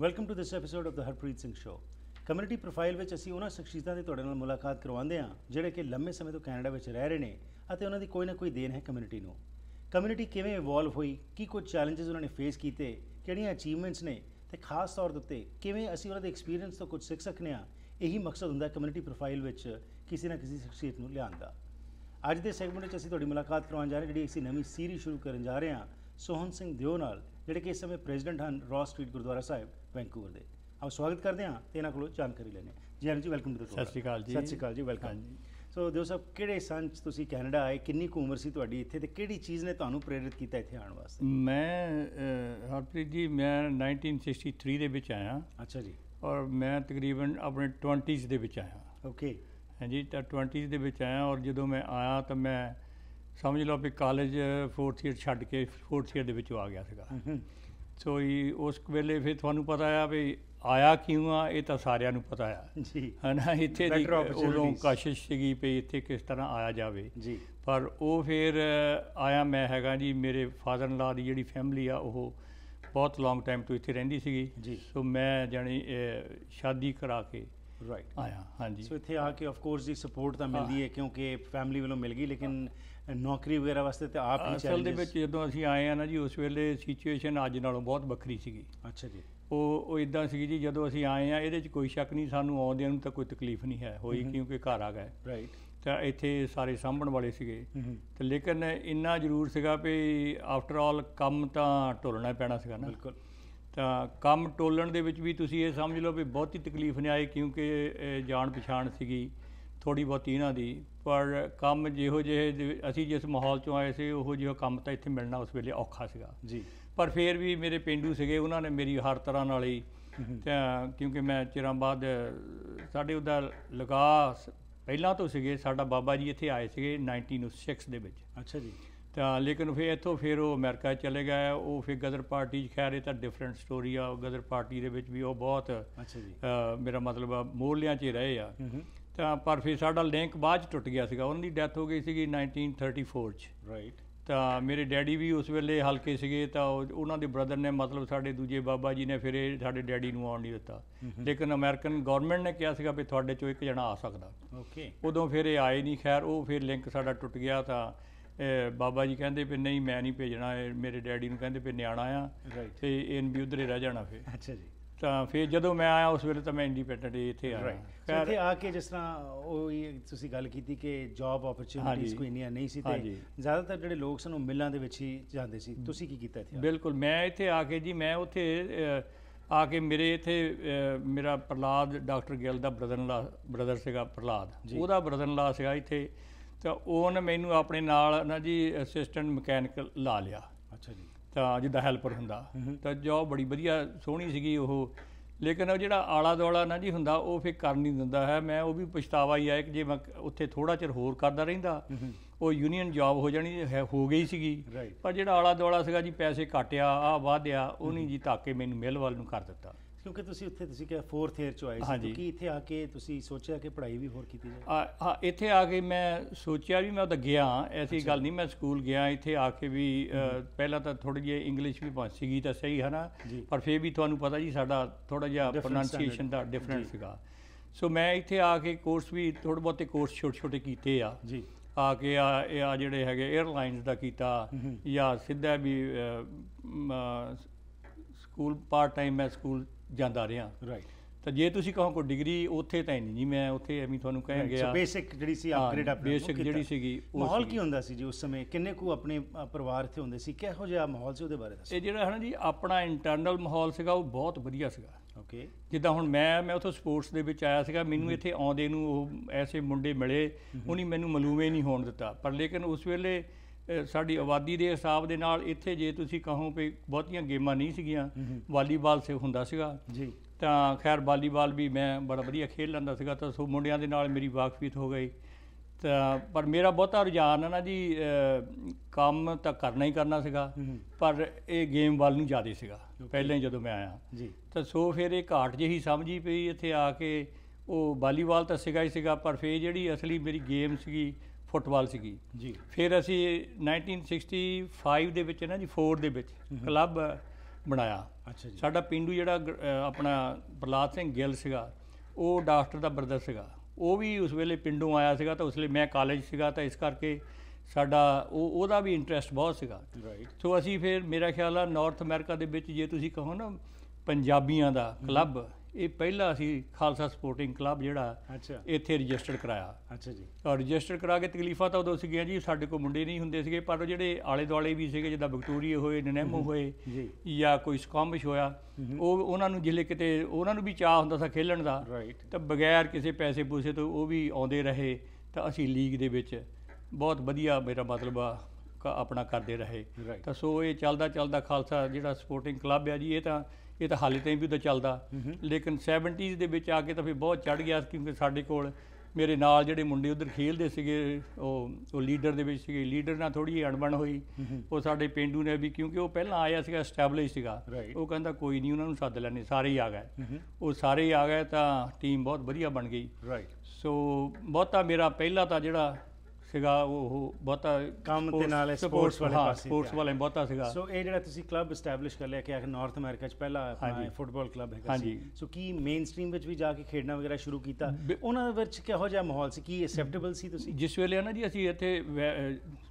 welcome to this episode of the Harpreet Singh show community profile ਵਿੱਚ ਅਸੀਂ ਉਹਨਾਂ ਸ਼ਖਸੀਅਤਾਂ ਦੀ ਤੁਹਾਡੇ ਨਾਲ ਮੁਲਾਕਾਤ ਕਰਵਾਉਂਦੇ ਹਾਂ ਜਿਹੜੇ ਕਿ ਲੰਮੇ ਸਮੇਂ ਤੋਂ ਕੈਨੇਡਾ ਵਿੱਚ ਰਹਿ ਰਹੇ ਨੇ ਅਤੇ ਉਹਨਾਂ ਦੀ ਕੋਈ ਨਾ ਕੋਈ ਦੇਣ ਹੈ ਕਮਿਊਨਿਟੀ ਨੂੰ ਕਮਿਊਨਿਟੀ ਕਿਵੇਂ ਇਵੋਲਵ ਹੋਈ ਕੀ ਕੁਝ ਚੈਲੰਜਸ ਉਹਨਾਂ ਨੇ ਫੇਸ ਕੀਤੇ ਕਿਹੜੀਆਂ ਅਚੀਵਮੈਂਟਸ ਨੇ ਤੇ ਖਾਸ ਤੌਰ ਦੇ ਉੱਤੇ ਕਿਵੇਂ ਅਸੀਂ ਉਹਨਾਂ ਦੇ ਐਕਸਪੀਰੀਅੰਸ ਤੋਂ ਕੁਝ ਸਿੱਖ ਸਕਨੇ ਆ ਇਹੀ ਮਕਸਦ ਹੁੰਦਾ ਕਮਿਊਨਿਟੀ ਪ੍ਰੋਫਾਈਲ ਵਿੱਚ ਕਿਸੇ ਨਾ ਕਿਸੇ ਸ਼ਖਸੀਅਤ ਨੂੰ ਲਿਆਉਣ ਦਾ ਅੱਜ ਦੇ ਸੈਗਮੈਂਟ ਵਿੱਚ ਅਸੀਂ ਤੁਹਾਡੀ ਮੁਲਾਕਾਤ ਕਰਵਾਉਣ ਜਾ ਰਹੇ ਜਿਹੜੀ ਅਸੀਂ ਨਵੀਂ ਸੀਰੀ ਸ਼ੁਰੂ ਕਰਨ ਜਾ ਰਹੇ ਹਾਂ ਸੋਹਨ ਸਿੰਘ ਦਿਓ ਨਾਲ ਜਿਹੜੇ ਕਿ ਇਸ ਸਮੇਂ ਪ੍ਰੈਜ਼ੀਡੈਂਟ ਹਨ Ross street Gurdwara Sahib Vancouver ਦੇ ਆਪ ਸਵਾਗਤ ਕਰਦੇ ਹਾਂ ਤੇ ਇਹਨਾਂ ਕੋਲੋਂ ਜਾਣਕਾਰੀ ਲੈਣੇ ਜੀ ਜੀ ਵੈਲਕਮ ਟੂ ਦ ਪ੍ਰੋਗਰਾਮ ਸਤਿ ਸ਼੍ਰੀ ਅਕਾਲ ਜੀ ਸਤਿ ਸ਼੍ਰੀ ਅਕਾਲ ਜੀ ਵੈਲਕਮ ਸੋ ਦਿਓ ਸਾਹਿਬ ਕਿਹੜੇ ਸੰਨ ਚ ਤੁਸੀਂ ਕੈਨੇਡਾ ਆਏ ਕਿੰਨੀ ਕੁ ਉਮਰ ਸੀ ਤੁਹਾਡੀ ਇੱਥੇ ਤੇ ਕਿਹੜੀ ਚੀਜ਼ ਨੇ ਤੁਹਾਨੂੰ ਪ੍ਰੇਰਿਤ ਕੀਤਾ ਇੱਥੇ ਆਉਣ ਵਾਸਤੇ ਮੈਂ ਹਰਪ੍ਰੀਤ ਜੀ ਮੈਂ 1963 ਦੇ ਵਿੱਚ ਆਇਆ ਅੱਛਾ ਜੀ ਔਰ ਮੈਂ ਤਕਰੀਬਨ ਆਪਣੇ 20s ਦੇ ਵਿੱਚ ਆਇਆ ਓਕੇ ਹਾਂਜੀ ਤਾਂ 20s ਦੇ ਵਿੱਚ ਆਇਆ ਔਰ ਜਦੋਂ ਮੈਂ ਆਇਆ ਤਾਂ ਮੈਂ ਸਮਝ ਲਓ ਵੀ ਕਾਲਜ 4th ਈਅਰ ਛੱਡ ਕੇ 4th ਈਅਰ ਦੇ ਵਿੱਚ ਆ ਗਿਆ ਸੀਗਾ ਸੋ ਉਸ ਵੇਲੇ ਫਿਰ ਤੁਹਾਨੂੰ ਪਤਾ ਆ ਵੀ ਆਇਆ ਕਿਉਂ ਆ ਇਹ ਤਾਂ ਸਾਰਿਆਂ ਨੂੰ ਪਤਾ ਆ ਜੀ ਹਨਾ ਇੱਥੇ ਦੀ ਉਦੋਂ ਕਾਸ਼ਿਸ਼ ਸੀਗੀ ਪਈ ਇੱਥੇ ਕਿਸ ਤਰ੍ਹਾਂ ਆਇਆ ਜਾਵੇ ਜੀ ਪਰ ਉਹ ਫਿਰ ਆਇਆ ਮੈਂ ਹੈਗਾ ਜੀ ਮੇਰੇ ਫਾਦਰ ਲਾ ਦੀ ਜਿਹੜੀ ਫੈਮਿਲੀ ਆ ਉਹ ਬਹੁਤ ਲੌਂਗ ਟਾਈਮ ਤੋਂ ਇੱਥੇ ਰਹਿੰਦੀ ਸੀਗੀ ਸੋ ਮੈਂ ਜਾਨੀ ਸ਼ਾਦੀ ਕਰਾ ਕੇ ਰਾਈਟ ਆਇਆ ਹਾਂਜੀ ਸੋ ਇੱਥੇ ਆ ਕੇ ਆਫ ਕੋਰਸ ਦੀ ਸਪੋਰਟ ਤਾਂ ਮਿਲਦੀ ਹੈ ਕਿਉਂਕਿ ਫੈਮਿਲੀ ਵੱਲੋਂ ਮਿਲ ਗਈ ਲੇਕਿਨ ਨੌਕਰੀ ਵਗੈਰਾ ਵਾਸਤੇ ਤੇ ਆਪ ਹੀ ਅਸਲ ਦੇ ਵਿੱਚ ਜਦੋਂ ਅਸੀਂ ਆਏ ਆ ਨਾ ਜੀ ਉਸ ਵੇਲੇ ਸਿਚੁਏਸ਼ਨ ਅੱਜ ਨਾਲੋਂ ਬਹੁਤ ਵੱਖਰੀ ਸੀਗੀ ਅੱਛਾ ਜੀ ਉਹ ਉਹ ਇਦਾਂ ਸੀਗੀ ਜੀ ਜਦੋਂ ਅਸੀਂ ਆਏ ਆ ਇਹਦੇ ਵਿੱਚ ਕੋਈ ਸ਼ੱਕ ਨਹੀਂ ਸਾਨੂੰ ਆਉਂਦਿਆਂ ਨੂੰ ਤਾਂ ਕੋਈ ਤਕਲੀਫ ਨਹੀਂ ਹੈ ਹੋਈ ਕਿਉਂਕਿ ਘਰ ਆ ਗਏ ਰਾਈਟ ਤਾਂ ਇੱਥੇ ਸਾਰੇ ਸਾਂਭਣ ਵਾਲੇ ਸੀਗੇ ਤੇ ਲੇਕਿਨ ਇੰਨਾ ਜ਼ਰੂਰ ਸੀਗਾ ਵੀ ਆਫਟਰ ਆਲ ਕੰਮ ਤਾਂ ਟੋਲਣਾ ਪੈਣਾ ਸੀਗਾ ਨਾ ਬਿਲਕੁਲ ਤਾਂ ਕੰਮ ਟੋਲਣ ਦੇ ਵਿੱਚ ਵੀ ਤੁਸੀਂ ਇਹ ਸਮਝ ਲਓ ਵੀ ਬਹੁਤੀ ਤਕਲੀਫ ਨਹੀਂ ਆਈ ਕਿਉਂਕਿ ਜਾਣ ਪਛਾਣ ਸੀਗੀ ਥੋੜੀ ਬਹੁਤੀ ਇਹਨਾਂ ਦੀ ਪਰ ਕੰਮ ਜਿਹੋ ਜਿਹੇ ਅਸੀਂ ਜਿਸ ਮਾਹੌਲ ਚੋਂ ਆਏ ਸੀ ਉਹੋ ਜਿਹਾ ਕੰਮ ਤਾਂ ਇੱਥੇ ਮਿਲਣਾ ਉਸ ਵੇਲੇ ਔਖਾ ਸੀਗਾ ਜੀ ਪਰ ਫਿਰ ਵੀ ਮੇਰੇ ਪਿੰਡੂ ਸੀਗੇ ਉਹਨਾਂ ਨੇ ਮੇਰੀ ਹਰ ਤਰ੍ਹਾਂ ਨਾਲ ਹੀ ਕਿਉਂਕਿ ਮੈਂ ਚਿਰਾਂ ਬਾਅਦ ਸਾਡੇ ਉਹਦਾ ਲਗਾ ਪਹਿਲਾਂ ਤੋਂ ਸੀਗੇ ਸਾਡਾ ਬਾਬਾ ਜੀ ਇੱਥੇ ਆਏ ਸੀਗੇ 1906 ਦੇ ਵਿੱਚ ਅੱਛਾ ਜੀ ਤਾਂ ਲੇਕਿਨ ਫਿਰ ਇੱਥੋਂ ਫਿਰ ਉਹ ਅਮਰੀਕਾ ਚਲੇ ਗਏ ਉਹ ਫਿਰ ਗਦਰ ਪਾਰਟੀ 'ਚ ਖੈਰ ਇਹ ਤਾਂ ਡਿਫਰੈਂਟ ਸਟੋਰੀ ਆ ਗਦਰ ਪਾਰਟੀ ਦੇ ਵਿੱਚ ਵੀ ਉਹ ਬਹੁਤ ਅੱਛਾ ਜੀ ਮੇਰਾ ਮਤਲਬ ਮੋਹਲਿਆਂ 'ਚ ਰਹੇ ਆ ਤਾਂ ਪਰ ਫਿਰ ਸਾਡਾ ਲਿੰਕ ਬਾਅਦ ਚ ਟੁੱਟ ਗਿਆ ਸੀਗਾ ਉਹਨਾਂ ਦੀ ਡੈਥ ਹੋ ਗਈ ਸੀਗੀ 1934 ਚ ਰਾਈਟ ਤਾਂ ਮੇਰੇ ਡੈਡੀ ਵੀ ਉਸ ਵੇਲੇ ਹਲਕੇ ਸੀਗੇ ਤਾਂ ਉਹਨਾਂ ਦੇ ਬ੍ਰਦਰ ਨੇ ਮਤਲਬ ਸਾਡੇ ਦੂਜੇ ਬਾਬਾ ਜੀ ਨੇ ਫਿਰ ਇਹ ਸਾਡੇ ਡੈਡੀ ਨੂੰ ਆਉਣ ਨਹੀਂ ਦਿੱਤਾ ਲੇਕਿਨ ਅਮਰੀਕਨ ਗਵਰਨਮੈਂਟ ਨੇ ਕਿਹਾ ਸੀਗਾ ਵੀ ਤੁਹਾਡੇ ਚੋਂ ਇੱਕ ਜਣਾ ਆ ਸਕਦਾ ਓਕੇ ਉਦੋਂ ਫਿਰ ਇਹ ਆਏ ਨਹੀਂ ਖੈਰ ਉਹ ਫਿਰ ਲਿੰਕ ਸਾਡਾ ਟੁੱਟ ਗਿਆ ਤਾਂ ਬਾਬਾ ਜੀ ਕਹਿੰਦੇ ਵੀ ਨਹੀਂ ਮੈਂ ਨਹੀਂ ਭੇਜਣਾ ਮੇਰੇ ਡੈਡੀ ਨੂੰ ਕਹਿੰਦੇ ਵੀ ਨਿਆਣਾ ਆ ਤੇ ਇਹਨ ਵੀ ਉਧਰੇ ਰਹਿ ਜਾਣਾ ਫਿਰ ਅੱਛਾ ਜੀ ਤਾਂ ਫਿਰ ਜਦੋਂ ਮੈਂ ਆਇਆ ਉਸ ਵੇਲੇ ਤਾਂ ਮੈਂ ਇੰਡੀਪੈਂਡੈਂਟ ਇੱਥੇ ਆਇਆ ਰਾਈਟ ਇੱਥੇ ਆ ਕੇ ਜਿਸ ਤਰ੍ਹਾਂ ਉਹ ਤੁਸੀਂ ਗੱਲ ਕੀਤੀ ਕਿ ਜੌਬ ਓਪਰਚ्युनिटीज ਕੋਈ ਇੰਨੀਆਂ ਨਹੀਂ ਸੀ ਤੇ ਜ਼ਿਆਦਾਤਰ ਜਿਹੜੇ ਲੋਕ ਸਨ ਉਹ ਮਿਲਾਂ ਦੇ ਵਿੱਚ ਹੀ ਜਾਂਦੇ ਸੀ ਤੁਸੀਂ ਕੀ ਕੀਤਾ ਇੱਥੇ ਬਿਲਕੁਲ ਮੈਂ ਇੱਥੇ ਆ ਕੇ ਜੀ ਮੈਂ ਉੱਥੇ ਆ ਕੇ ਮੇਰੇ ਇੱਥੇ ਮੇਰਾ ਪ੍ਰਲਾਦ ਡਾਕਟਰ ਗਿੱਲ ਦਾ ਬ੍ਰਦਰ-ਇਨ-ਲਾ ਬ੍ਰਦਰ ਸੀਗਾ ਪ੍ਰਲਾਦ ਉਹਦਾ ਬ੍ਰਦਰਨਲਾ ਸੀਗਾ ਇੱਥੇ ਤਾਂ ਉਹਨੇ ਮੈਨੂੰ ਆਪਣੇ ਨਾਲ ਨਾ ਜੀ ਅਸਿਸਟੈਂਟ ਮਕੈਨਿਕ ਲਾ ਲਿਆ ਅੱਛਾ ਜੀ ਤਾਂ ਜਿੱਦਾਂ ਹੈਲਪਰ ਹੁੰਦਾ ਤਾਂ ਜੋ ਬੜੀ ਵਧੀਆ ਸੋਹਣੀ ਸੀਗੀ ਉਹ ਲੇਕਿਨ ਉਹ ਜਿਹੜਾ ਆਲਾ ਦੋਲਾ ਨਾ ਜੀ ਹੁੰਦਾ ਉਹ ਫੇ ਕਰ ਨਹੀਂ ਦਿੰਦਾ ਹੈ ਮੈਂ ਉਹ ਵੀ ਪਛਤਾਵਾ ਹੀ ਆਇਆ ਕਿ ਜੇ ਮੈਂ ਉੱਥੇ ਥੋੜਾ ਚਿਰ ਹੋਰ ਕਰਦਾ ਰਹਿੰਦਾ ਉਹ ਯੂਨੀਅਨ ਜੌਬ ਹੋ ਜਾਣੀ ਹੋ ਗਈ ਸੀਗੀ ਪਰ ਜਿਹੜਾ ਆਲਾ ਦੋਲਾ ਸੀਗਾ ਜੀ ਪੈਸੇ ਕਾਟਿਆ ਆ ਵਾਧਿਆ ਉਹ ਨਹੀਂ ਜੀ ਧਾਕੇ ਮੈਨੂੰ ਮਿਲ ਵੱਲ ਨੂੰ ਕਰ ਦਿੱਤਾ ਕਿਉਂਕਿ ਤੁਸੀਂ ਉੱਥੇ ਤੁਸੀਂ ਕਿਹਾ 4th ਇਅਰ ਚ ਆਏ ਸੀ ਕਿ ਇੱਥੇ ਆ ਕੇ ਤੁਸੀਂ ਸੋਚਿਆ ਕਿ ਪੜ੍ਹਾਈ ਵੀ ਹੋਰ ਕੀਤੀ ਜਾਏ ਹਾਂ ਇੱਥੇ ਆ ਕੇ ਮੈਂ ਸੋਚਿਆ ਵੀ ਮੈਂ ਉਹ ਤਾਂ ਗਿਆ ਐਸੀ ਗੱਲ ਨਹੀਂ ਮੈਂ ਸਕੂਲ ਗਿਆ ਇੱਥੇ ਆ ਕੇ ਵੀ ਪਹਿਲਾਂ ਤਾਂ ਥੋੜੀ ਜਿਹੀ ਇੰਗਲਿਸ਼ ਵੀ ਭਾਂ ਸੀਗੀ ਤਾਂ ਸਹੀ ਹੈ ਨਾ ਪਰ ਫਿਰ ਵੀ ਤੁਹਾਨੂੰ ਪਤਾ ਜੀ ਸਾਡਾ ਥੋੜਾ ਜਿਹਾ ਪ੍ਰੋਨਾਂਸੀਏਸ਼ਨ ਦਾ ਡਿਫਰੈਂਸ ਸੀਗਾ ਸੋ ਮੈਂ ਇੱਥੇ ਆ ਕੇ ਕੋਰਸ ਵੀ ਥੋੜੇ ਬਹੁਤੇ ਕੋਰਸ ਛੋਟੇ ਛੋਟੇ ਕੀਤੇ ਆ ਜੀ ਆ ਕੇ ਆ ਇਹ ਆ ਜਿਹੜੇ ਹੈਗੇ 에ਅਰਲਾਈਨਸ ਦਾ ਕੀਤਾ ਜਾਂ ਸਿੱਧਾ ਵੀ ਸਕੂਲ ਪਾਰਟ ਟਾਈਮ ਮੈਂ ਸਕੂਲ ਜਾਂਦਾ ਰਿਹਾ ਰਾਈਟ ਤਾਂ ਜੇ ਤੁਸੀਂ ਕਹੋ ਕੋ ਡਿਗਰੀ ਉੱਥੇ ਤਾਂ ਨਹੀਂ ਜੀ ਮੈਂ ਉੱਥੇ ਐਵੇਂ ਤੁਹਾਨੂੰ ਕਹਿ ਗਿਆ ਬੇਸਿਕ ਜਿਹੜੀ ਸੀ ਅਪਗ੍ਰੇਡ ਆਪਣੀ ਬੇਸਿਕ ਜਿਹੜੀ ਸੀਗੀ ਉਹ ਮਾਹੌਲ ਕੀ ਹੁੰਦਾ ਸੀ ਜੀ ਉਸ ਸਮੇਂ ਕਿੰਨੇ ਕੁ ਆਪਣੇ ਪਰਿਵਾਰ ਇੱਥੇ ਹੁੰਦੇ ਸੀ ਕਿਹੋ ਜਿਹਾ ਮਾਹੌਲ ਸੀ ਉਹਦੇ ਬਾਰੇ ਦੱਸੋ ਇਹ ਜਿਹੜਾ ਹੈ ਨਾ ਜੀ ਆਪਣਾ ਇੰਟਰਨਲ ਮਾਹੌਲ ਸੀਗਾ ਉਹ ਬਹੁਤ ਵਧੀਆ ਸੀਗਾ ਓਕੇ ਜਿੱਦਾਂ ਹੁਣ ਮੈਂ ਮੈਂ ਉਥੋਂ ਸਪੋਰਟਸ ਦੇ ਵਿੱਚ ਆਇਆ ਸੀਗਾ ਮੈਨੂੰ ਇੱਥੇ ਆਉਂਦੇ ਨੂੰ ਉਹ ਐਸੇ ਮੁੰਡੇ ਮਿਲੇ ਉਹਨੇ ਮੈਨੂੰ ਮਲੂਮੇ ਨਹੀਂ ਹੋਣ ਦਿੱਤਾ ਪਰ ਲੇਕਿਨ ਉਸ ਵੇਲੇ ਸਾਡੀ ਆਬਾਦੀ ਦੇ ਹਿਸਾਬ ਦੇ ਨਾਲ ਇੱਥੇ ਜੇ ਤੁਸੀਂ ਕਹੋ ਵੀ ਬਹੁਤੀਆਂ ਗੇਮਾਂ ਨਹੀਂ ਸੀਗੀਆਂ ਵਾਲੀਬਾਲ ਸੇ ਹੁੰਦਾ ਸੀਗਾ ਜੀ ਤਾਂ ਖੈਰ ਵਾਲੀਬਾਲ ਵੀ ਮੈਂ ਬੜਾ ਵਧੀਆ ਖੇਡ ਲੈਂਦਾ ਸੀਗਾ ਤਾਂ ਸੋ ਮੁੰਡਿਆਂ ਦੇ ਨਾਲ ਮੇਰੀ ਵਾਕਫੀਤ ਹੋ ਗਈ ਤਾਂ ਪਰ ਮੇਰਾ ਬਹੁਤਾ ਰੁਝਾਨ ਹੈ ਨਾ ਜੀ ਕੰਮ ਤਾਂ ਕਰਨਾ ਹੀ ਕਰਨਾ ਸੀਗਾ ਪਰ ਇਹ ਗੇਮ ਵੱਲ ਨੂੰ ਜ਼ਿਆਦਾ ਸੀਗਾ ਪਹਿਲਾਂ ਜਦੋਂ ਮੈਂ ਆਇਆ ਜੀ ਤਾਂ ਸੋ ਫਿਰ ਇਹ ਘਾਟ ਜਿਹੀ ਸਮਝੀ ਪਈ ਇੱਥੇ ਆ ਕੇ ਉਹ ਵਾਲੀਬਾਲ ਤਾਂ ਸੀਗਾ ਹੀ ਸੀਗਾ ਪਰ ਫੇ ਜਿਹੜੀ ਅਸਲੀ ਮੇਰੀ ਗੇਮ ਸੀਗੀ ਫੁੱਟਬਾਲ ਸੀਗੀ ਜੀ ਫਿਰ ਅਸੀਂ 1965 ਦੇ ਵਿੱਚ ਨਾ ਜੀ 4 ਦੇ ਵਿੱਚ ਕਲੱਬ ਬਣਾਇਆ ਅੱਛਾ ਜੀ ਸਾਡਾ ਪਿੰਡੂ ਜਿਹੜਾ ਆਪਣਾ ਬਰਲਾਤ ਸਿੰਘ ਗਿੱਲ ਸੀਗਾ ਉਹ ਡਾਕਟਰ ਦਾ ਬਰਦਰ ਸੀਗਾ ਉਹ ਵੀ ਉਸ ਵੇਲੇ ਪਿੰਡੂ ਆਇਆ ਸੀਗਾ ਤਾਂ ਉਸ ਲਈ ਮੈਂ ਕਾਲਜ ਸੀਗਾ ਤਾਂ ਇਸ ਕਰਕੇ ਸਾਡਾ ਉਹ ਉਹਦਾ ਵੀ ਇੰਟਰਸਟ ਬਹੁਤ ਸੀਗਾ ਰਾਈਟ ਸੋ ਅਸੀਂ ਫਿਰ ਮੇਰਾ ਖਿਆਲ ਆ ਨਾਰਥ ਅਮਰੀਕਾ ਦੇ ਵਿੱਚ ਜੇ ਤੁਸੀਂ ਕਹੋ ਨਾ ਪੰਜਾਬੀਆਂ ਦਾ ਕਲੱਬ ਇਹ ਪਹਿਲਾ ਅਸੀਂ ਖਾਲਸਾ ਸਪੋਰਟਿੰਗ ਕਲੱਬ ਜਿਹੜਾ ਅੱਛਾ ਇੱਥੇ ਰਜਿਸਟਰ ਕਰਾਇਆ ਅੱਛਾ ਜੀ ਰਜਿਸਟਰ ਕਰਾ ਕੇ ਤਕਲੀਫਾਂ ਤਾਂ ਉਦੋਂ ਸੀਗੀਆਂ ਜੀ ਸਾਡੇ ਕੋਲ ਮੁੰਡੇ ਨਹੀਂ ਹੁੰਦੇ ਸੀਗੇ ਪਰ ਜਿਹੜੇ ਆਲੇ ਦੁਆਲੇ ਵੀ ਸੀਗੇ ਜਿੱਦਾਂ ਵਿਕਟੋਰੀਆ ਹੋਏ ਨਨੈਮੋ ਹੋਏ ਜਾਂ ਕੋਈ ਸਕੰਬਿਸ਼ ਹੋਇਆ ਉਹ ਉਹਨਾਂ ਨੂੰ ਜਿਲੇ ਕਿਤੇ ਉਹਨਾਂ ਨੂੰ ਵੀ ਚਾਹ ਹੁੰਦਾ ਸੀ ਖੇਲਣ ਦਾ ਤਾਂ ਬਗੈਰ ਕਿਸੇ ਪੈਸੇ ਪੂਸੇ ਤੋਂ ਉਹ ਵੀ ਆਉਂਦੇ ਰਹੇ ਤਾਂ ਅਸੀਂ ਲੀਗ ਦੇ ਵਿੱਚ ਬਹੁਤ ਵਧੀਆ ਮੇਰਾ ਮਤਲਬ ਆ ਆਪਣਾ ਕਰਦੇ ਰਹੇ ਤਾਂ ਸੋ ਇਹ ਚੱਲਦਾ ਚੱਲਦਾ ਖਾਲਸਾ ਜਿਹੜਾ ਸਪੋਰਟਿੰਗ ਕਲੱਬ ਆ ਜੀ ਇਹ ਤਾਂ ਇਹ ਤਾਂ ਹਾਲੇ ਤਾਈਂ ਵੀ ਉਹਦਾ ਚੱਲਦਾ ਲੇਕਿਨ 70s ਦੇ ਵਿੱਚ ਆ ਕੇ ਤਾਂ ਫਿਰ ਬਹੁਤ ਚੜ ਗਿਆ ਕਿਉਂਕਿ ਸਾਡੇ ਕੋਲ ਮੇਰੇ ਨਾਲ ਜਿਹੜੇ ਮੁੰਡੇ ਉਧਰ ਖੇਲਦੇ ਸੀਗੇ ਉਹ ਉਹ ਲੀਡਰ ਦੇ ਵਿੱਚ ਸੀਗੇ ਲੀਡਰ ਨਾਲ ਥੋੜੀ ਅਣਬਣ ਹੋਈ ਉਹ ਸਾਡੇ ਪਿੰਡੂ ਨੇ ਵੀ ਕਿਉਂਕਿ ਉਹ ਪਹਿਲਾਂ ਆਇਆ ਸੀਗਾ ਸਟੈਬਲਿਸ਼ ਸੀਗਾ ਉਹ ਕਹਿੰਦਾ ਕੋਈ ਨਹੀਂ ਉਹਨਾਂ ਨੂੰ ਸੱਦ ਲੈਣੇ ਸਾਰੇ ਹੀ ਆ ਗਏ ਉਹ ਸਾਰੇ ਹੀ ਆ ਗਏ ਤਾਂ ਟੀਮ ਬਹੁਤ ਵਧੀਆ ਬਣ ਗਈ ਸੋ ਬਹੁਤਾ ਮੇਰਾ ਪਹਿਲਾ ਤਾਂ ਜਿਹੜਾ ਸੀਗਾ ਉਹ ਬਹੁਤਾ ਕੰਮ ਤੇ ਨਾਲ ਸਪੋਰਟਸ ਵਾਲੇ ਪਾਸੇ ਸਪੋਰਟਸ ਵਾਲੇ ਬਹੁਤਾ ਸੀਗਾ ਸੋ ਇਹ ਜਿਹੜਾ ਤੁਸੀਂ ਕਲੱਬ ਐਸਟੈਬਲਿਸ਼ ਕਰ ਲਿਆ ਕਿ ਆਖਰ ਨਾਰਥ ਅਮਰੀਕਾ ਚ ਪਹਿਲਾ ਆਪਣਾ ਫੁੱਟਬਾਲ ਕਲੱਬ ਹੈਗਾ ਸੀ ਸੋ ਕੀ ਮੇਨ ਸਟ੍ਰੀਮ ਵਿੱਚ ਵੀ ਜਾ ਕੇ ਖੇਡਣਾ ਵਗੈਰਾ ਸ਼ੁਰੂ ਕੀਤਾ ਉਹਨਾਂ ਵਿੱਚ ਕਿਹੋ ਜਿਹਾ ਮਾਹੌਲ ਸੀ ਕੀ ਐਕਸੈਪਟੇਬਲ ਸੀ ਤੁਸੀਂ ਜਿਸ ਵੇਲੇ ਨਾ ਜੀ ਅਸੀਂ ਇੱਥੇ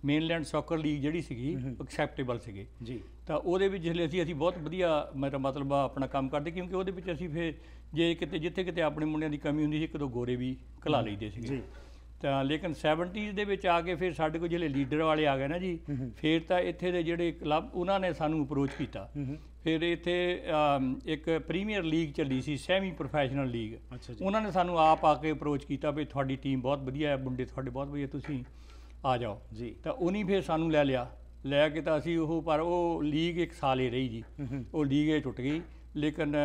ਮੇਨਲੈਂਡ ਸੌਕਰ ਲੀਗ ਜਿਹੜੀ ਸੀਗੀ ਐਕਸੈਪਟੇਬਲ ਸੀਗੀ ਜੀ ਤਾਂ ਉਹਦੇ ਵਿੱਚ ਜਿਹੜੇ ਅਸੀਂ ਅਸੀਂ ਬਹੁਤ ਵਧੀਆ ਮੇਰਾ ਮਤਲਬ ਆਪਣਾ ਕੰਮ ਕਰਦੇ ਕਿਉਂਕਿ ਉਹਦੇ ਵਿੱਚ ਅਸੀਂ ਫੇ ਜੇ ਕਿਤੇ ਜਿੱਥੇ ਕਿਤੇ ਆਪਣੇ ਮੁੰਡਿਆਂ ਦੀ ਕਮੀ ਹੁੰਦੀ ਸੀ ਦੋ ਗੋਰੇ ਵੀ ਕਲਾ ਲਈਦੇ ਸੀਗੇ ਜੀ ਤਾਂ ਲੇਕਿਨ 70s ਦੇ ਵਿੱਚ ਆ ਕੇ ਫਿਰ ਸਾਡੇ ਕੋਲ ਜਿਹੜੇ ਲੀਡਰ ਵਾਲੇ ਆ ਗਏ ਨਾ ਜੀ ਫਿਰ ਤਾਂ ਇੱਥੇ ਦੇ ਜਿਹੜੇ ਕਲੱਬ ਉਹਨਾਂ ਨੇ ਸਾਨੂੰ ਅਪਰੋਚ ਕੀਤਾ ਫਿਰ ਇੱਥੇ ਇੱਕ ਪ੍ਰੀਮੀਅਰ ਲੀਗ ਚੱਲੀ ਸੀ ਸੈਮੀ ਪ੍ਰੋਫੈਸ਼ਨਲ ਲੀਗ ਉਹਨਾਂ ਨੇ ਸਾਨੂੰ ਆਪ ਆ ਕੇ ਅਪਰੋਚ ਕੀਤਾ ਵੀ ਤੁਹਾਡੀ ਟੀਮ ਬਹੁਤ ਵਧੀਆ ਹੈ ਮੁੰਡੇ ਤੁਹਾਡੇ ਬਹੁਤ ਵਧੀਆ ਤੁਸੀਂ ਆ ਜਾਓ ਜੀ ਤਾਂ ਉਹਨੀ ਫਿਰ ਸਾਨੂੰ ਲੈ ਲਿਆ ਲੈ ਕੇ ਤਾਂ ਅਸੀਂ ਉਹ ਪਰ ਉਹ ਲੀਗ ਇੱਕ ਸਾਲ ਹੀ ਰਹੀ ਜੀ ਉਹ ਲੀਗ ਇਹ ਟੁੱਟ ਗਈ ਲੇਕਿਨ